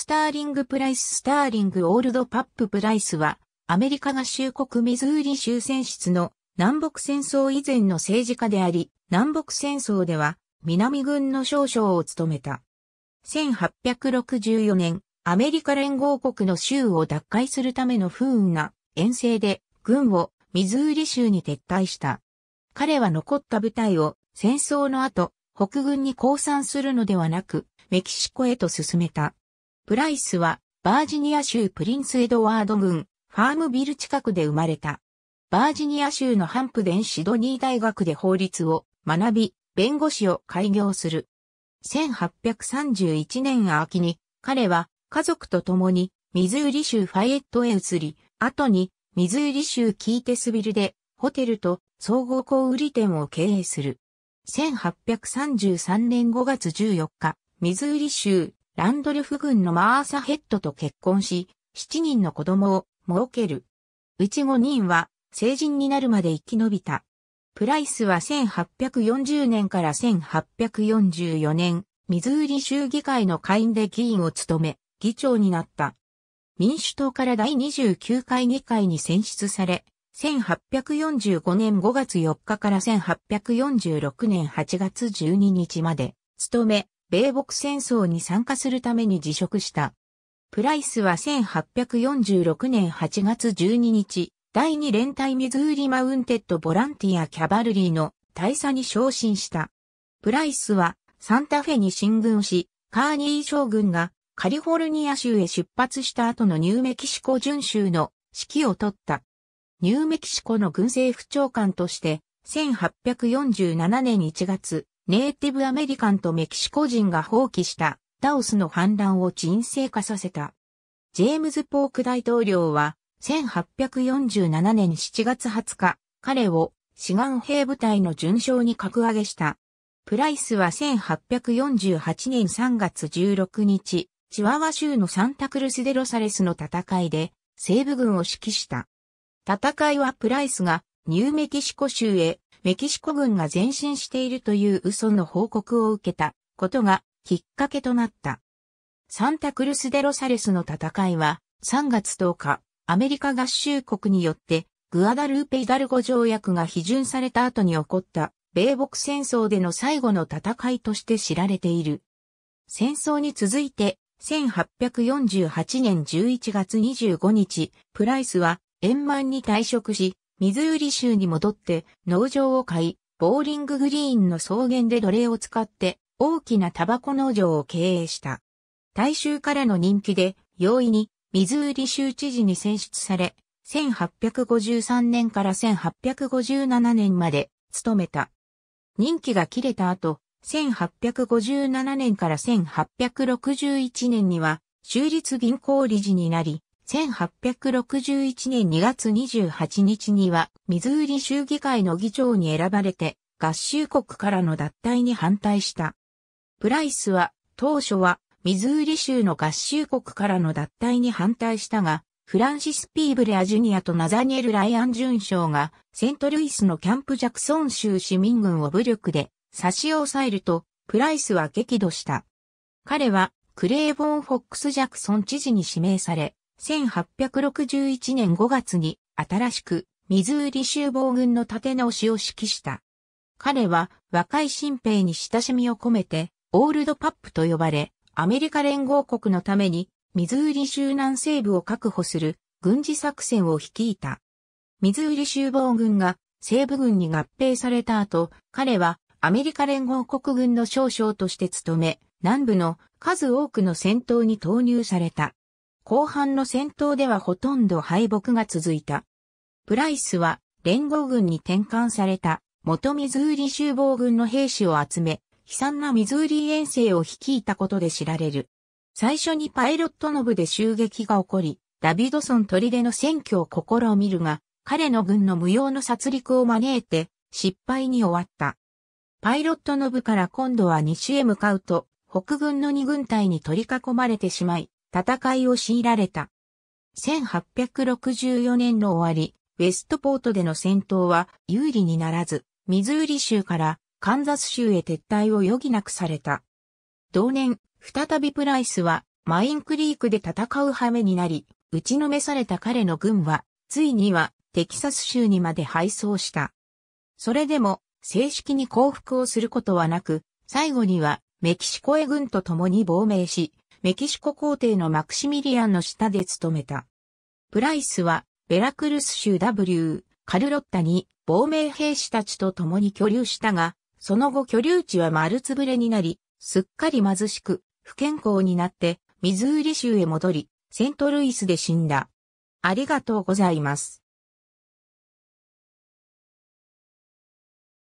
スターリングプライススターリングオールドパッププライスは、アメリカ合衆国ミズーリ州選出の南北戦争以前の政治家であり、南北戦争では南軍の少将を務めた。1864年、アメリカ連合国の州を奪回するための不運な遠征で軍をミズーリ州に撤退した。彼は残った部隊を戦争の後、北軍に降参するのではなく、メキシコへと進めた。プライスは、バージニア州プリンスエドワード郡、ファームビル近くで生まれた。バージニア州のハンプデンシドニー大学で法律を学び、弁護士を開業する。1831年秋に、彼は家族と共にミズーリ州ファイエットへ移り、後にミズーリ州キーテスビルでホテルと総合小売店を経営する。1833年5月14日、ミズーリ州ランドルフ軍のマーサヘッドと結婚し、7人の子供を設ける。うち5人は成人になるまで生き延びた。プライスは1840年から1844年、ミズーリ州議会の会員で議員を務め、議長になった。民主党から第29回議会に選出され、1845年5月4日から1846年8月12日まで、務め、米北戦争に参加するために辞職した。プライスは1846年8月12日、第2連隊ミズーリマウンテッドボランティアキャバルリーの大佐に昇進した。プライスはサンタフェに進軍し、カーニー将軍がカリフォルニア州へ出発した後のニューメキシコ準州の指揮を取った。ニューメキシコの軍政府長官として、1847年1月、ネイティブアメリカンとメキシコ人が放棄したタオスの反乱を沈静化させた。ジェームズ・ポーク大統領は1847年7月20日、彼を志願兵部隊の順将に格上げした。プライスは1848年3月16日、チワワ州のサンタクルス・デロサレスの戦いで西部軍を指揮した。戦いはプライスがニューメキシコ州へメキシコ軍が前進しているという嘘の報告を受けたことがきっかけとなった。サンタクルス・デ・ロサレスの戦いは3月10日、アメリカ合衆国によってグアダルーペ・イダルゴ条約が批准された後に起こった米北戦争での最後の戦いとして知られている。戦争に続いて1848年11月25日、プライスは円満に退職し、ミズーリ州に戻って農場を買い、ボーリンググリーンの草原で奴隷を使って大きなタバコ農場を経営した。大衆からの人気で容易にミズーリ州知事に選出され、1853年から1857年まで務めた。任期が切れた後、1857年から1861年には、州立銀行理事になり、1861年2月28日には、ミズーリ州議会の議長に選ばれて、合衆国からの脱退に反対した。プライスは、当初は、ミズーリ州の合衆国からの脱退に反対したが、フランシス・ピーブレア・ジュニアとナザニエル・ライアンン将が、セントルイスのキャンプ・ジャクソン州市民軍を武力で差し押さえると、プライスは激怒した。彼は、クレーボン・フォックス・ジャクソン知事に指名され、1861年5月に新しくミズーリ州防軍の立て直しを指揮した。彼は若い新兵に親しみを込めてオールドパップと呼ばれ、アメリカ連合国のためにミズーリ州南西部を確保する軍事作戦を率いた。ミズーリ州防軍が西部軍に合併された後、彼はアメリカ連合国軍の少将として務め、南部の数多くの戦闘に投入された。後半の戦闘ではほとんど敗北が続いた。プライスは連合軍に転換された元ミズーリ州防軍の兵士を集め、悲惨なミズーリ遠征を率いたことで知られる。最初にパイロットノブで襲撃が起こり、ダビドソン砦の選挙を試みるが、彼の軍の無用の殺戮を招いて、失敗に終わった。パイロットノブから今度は西へ向かうと、北軍の二軍隊に取り囲まれてしまい、戦いを強いられた。1864年の終わり、ウェストポートでの戦闘は有利にならず、ミズーリ州からカンザス州へ撤退を余儀なくされた。同年、再びプライスはマインクリークで戦う羽目になり、打ちのめされた彼の軍は、ついにはテキサス州にまで敗走した。それでも、正式に降伏をすることはなく、最後にはメキシコへ軍と共に亡命し、メキシコ皇帝のマクシミリアンの下で務めた。プライスは、ベラクルス州 W、カルロッタに亡命兵士たちと共に居留したが、その後居留地は丸つぶれになり、すっかり貧しく、不健康になって、ミズーリ州へ戻り、セントルイスで死んだ。ありがとうございます。